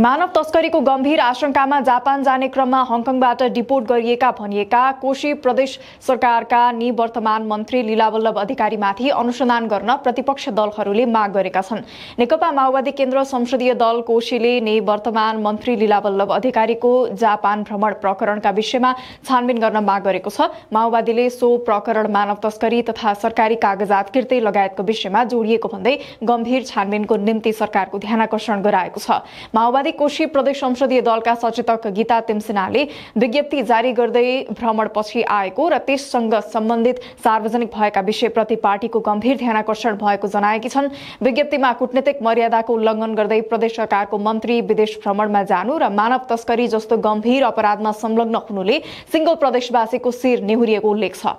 मानव तस्करीको गम्भीर आशंकामा जापान जाने क्रममा हङकङबाट डिपोर्ट गरिएका भनिएका कोशी प्रदेश सरकारका निवर्तमान मन्त्री लीलावल्लभ अधिकारीमाथि अनुसन्धान गर्न प्रतिपक्ष दलहरूले माग गरेका छन् नेकपा माओवादी केन्द्र संसदीय दल कोशीले निवर्तमान मन्त्री लीलावल्लभ अधिकारीको जापान भ्रमण प्रकरणका विषयमा छानबिन गर्न माग गरेको छ माओवादीले सो प्रकरण मानव तस्करी तथा सरकारी कागजात कृत्य लगायतको विषयमा जोडिएको भन्दै गम्भीर छानबिनको निम्ति सरकारको ध्यानकर्षण गराएको छ माओवादी कोशी प्रदेश संसदीय दलका सचेतक गीता तिमसिनाले विज्ञप्ति जारी गर्दै भ्रमणपछि आएको र त्यससँग सम्बन्धित सार्वजनिक भएका विषयप्रति पार्टीको गम्भीर ध्यानकर्षण भएको जनाएकी छन् विज्ञप्तिमा कूटनीतिक मर्यादाको उल्लङ्घन गर्दै प्रदेश सरकारको मन्त्री विदेश भ्रमणमा जानु र मानव तस्करी जस्तो गम्भीर अपराधमा संलग्न हुनुले सिंगल प्रदेशवासीको शिर निहुरिएको उल्लेख छ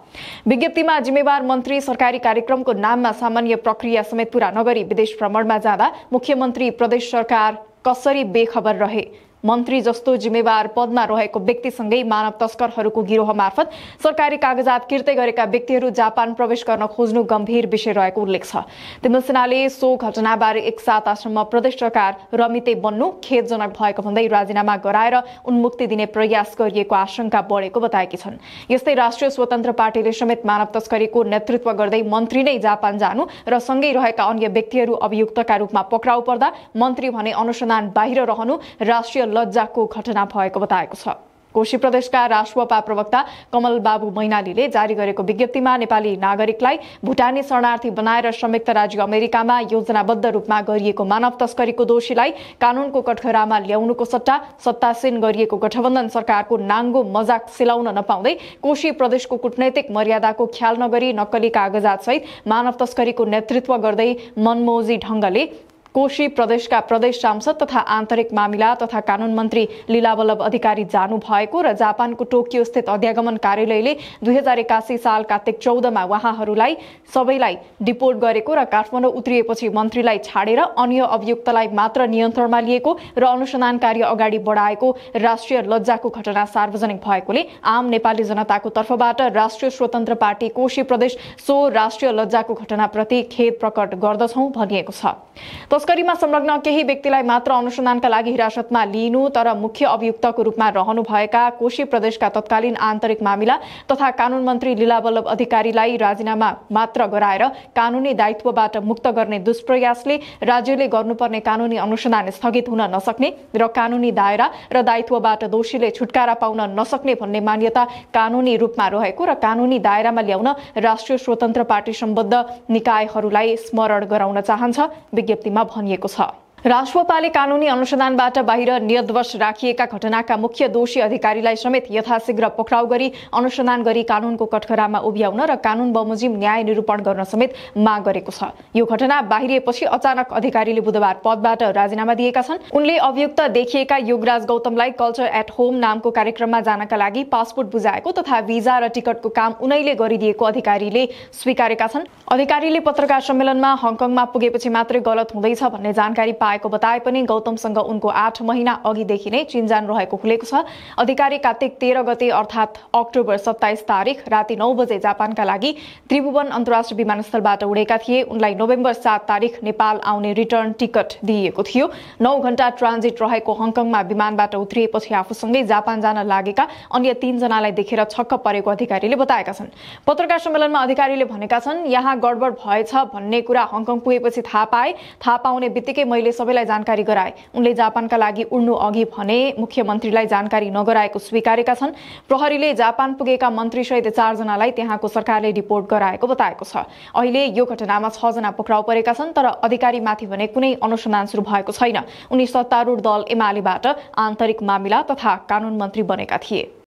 विज्ञप्तिमा जिम्मेवार मन्त्री सरकारी कार्यक्रमको नाममा सामान्य प्रक्रिया समेत पूरा नगरी विदेश भ्रमणमा जाँदा मुख्यमन्त्री प्रदेश सरकार कसरी बेखबर रहे मन्त्री जस्तो जिम्मेवार पदमा रहेको व्यक्तिसँगै मानव तस्करहरूको गिरोह मार्फत सरकारी कागजात किर्तै गरेका व्यक्तिहरू जापान प्रवेश गर्न खोज्नु गम्भीर विषय रहेको उल्लेख छ तिमल सिन्हाले सो घटनाबारे एक सातासम्म प्रदेश सरकार रमिते बन्नु खेदजनक भएको भन्दै राजीनामा गराएर उन्मुक्ति दिने प्रयास गरिएको आशंका बढेको बताएकी छन् यस्तै राष्ट्रिय स्वतन्त्र पार्टीले समेत मानव तस्करीको नेतृत्व गर्दै मन्त्री नै जापान जानु र सँगै रहेका अन्य व्यक्तिहरू अभियुक्तका रूपमा पक्राउ पर्दा मन्त्री भने अनुसन्धान बाहिर रहनु राष्ट्रिय लज्जाको घटना भएको बताएको छ कोशी प्रदेशका राष्ट्रपा प्रवक्ता कमल बाबु मैनालीले जारी गरेको विज्ञप्तिमा नेपाली नागरिकलाई भुटानी शरणार्थी बनाएर संयुक्त राज्य अमेरिकामा योजनाबद्ध रूपमा गरिएको मानव तस्करीको दोषीलाई कानूनको कठघरामा ल्याउनुको सट्टा सत्तासीन गरिएको गठबन्धन सरकारको नाङ्गो मजाक सिलाउन नपाउँदै कोशी प्रदेशको कूटनैतिक मर्यादाको ख्याल नगरी नक्कली कागजात सहित मानव तस्करीको नेतृत्व गर्दै मनमोजी ढङ्गले कोशी प्रदेशका प्रदेश सांसद तथा आन्तरिक मामिला तथा कानुन मन्त्री लीलावल्लभ अधिकारी जानु भएको र जापानको टोकियो स्थित अध्यागमन कार्यालयले दुई हजार एकासी साल कार्तिक चौधमा उहाँहरूलाई सबैलाई डिपोर्ट गरेको र काठमाडौँ उत्रिएपछि मन्त्रीलाई छाडेर अन्य अभियुक्तलाई मात्र नियन्त्रणमा लिएको र अनुसन्धान कार्य अगाडि बढाएको राष्ट्रिय लज्जाको घटना सार्वजनिक भएकोले आम नेपाली जनताको तर्फबाट राष्ट्रिय स्वतन्त्र पार्टी कोशी प्रदेश सो राष्ट्रिय लज्जाको घटनाप्रति खेद प्रकट गर्दछौ भनिएको छ तस्करीमा संलग्न केही व्यक्तिलाई मात्र अनुसन्धानका लागि हिरासतमा लिनु तर मुख्य अभियुक्तको रूपमा रहनुभएका कोशी प्रदेशका तत्कालीन आन्तरिक मामिला तथा कानून मन्त्री लीला अधिकारीलाई राजीनामा मात्र गराएर कानूनी दायित्वबाट मुक्त गर्ने दुष्प्रयासले राज्यले गर्नुपर्ने कानूनी अनुसन्धान स्थगित हुन नसक्ने र कानूनी दायरा र दायित्वबाट दोषीले छुटकारा पाउन नसक्ने भन्ने मान्यता कानूनी रूपमा रहेको र कानूनी दायरामा ल्याउन राष्ट्रिय स्वतन्त्र पार्टी सम्बद्ध निकायहरूलाई स्मरण गराउन चाहन्छ विज्ञप्तिमा भनिएको छ राष्ट्रपाले कानुनी अनुसन्धानबाट बाहिर नियतवश राखिएका घटनाका मुख्य दोषी अधिकारीलाई समेत यथाशीघ्र पक्राउ गरी अनुसन्धान गरी कानूनको कठखरामा उभ्याउन र कानून बमोजिम न्याय निरूपण गर्न समेत माग गरेको छ यो घटना बाहिरिएपछि अचानक अधिकारीले बुधबार पदबाट राजीनामा दिएका छन् उनले अभियुक्त देखिएका योगराज गौतमलाई कल्चर एट होम नामको कार्यक्रममा जानका लागि पासपोर्ट बुझाएको तथा भिजा र टिकटको काम उनैले गरिदिएको अधिकारीले स्वीकारेका छन् अधिकारीले पत्रकार सम्मेलनमा हङकङमा पुगेपछि मात्रै गलत हुँदैछ भन्ने जानकारी आएको बताए पनि गौतमसँग उनको आठ महिना अघिदेखि नै चिन्जान रहेको खुलेको छ अधिकारी कार्तिक तेह्र गते अर्थात् अक्टोबर सत्ताइस तारिक राति नौ बजे जापानका लागि त्रिभुवन अन्तर्राष्ट्रिय विमानस्थलबाट उडेका थिए उनलाई नोभेम्बर सात तारिक नेपाल आउने रिटर्न टिकट दिइएको थियो नौ घण्टा ट्रान्जिट रहेको हङकङमा विमानबाट उत्रिएपछि आफूसँगै जापान जान लागेका अन्य तीनजनालाई देखेर छक्क परेको अधिकारीले बताएका छन् पत्रकार सम्मेलनमा अधिकारीले भनेका छन् यहाँ गडबड भएछ भन्ने कुरा हङकङ पुगेपछि थाहा पाए थाहा पाउने बित्तिकै मैले सबैलाई जानकारी गराए उनले जापानका लागि उड्नु अघि भने मुख्यमन्त्रीलाई जानकारी नगराएको स्वीकारेका छन् प्रहरीले जापान पुगेका मन्त्रीसहित चारजनालाई त्यहाँको सरकारले रिपोर्ट गराएको बताएको छ अहिले यो घटनामा छजना पक्राउ परेका छन् तर अधिकारीमाथि भने कुनै अनुसन्धान सुरु भएको छैन उनी सत्तारूढ दल एमालेबाट आन्तरिक मामिला तथा कानून मन्त्री बनेका थिए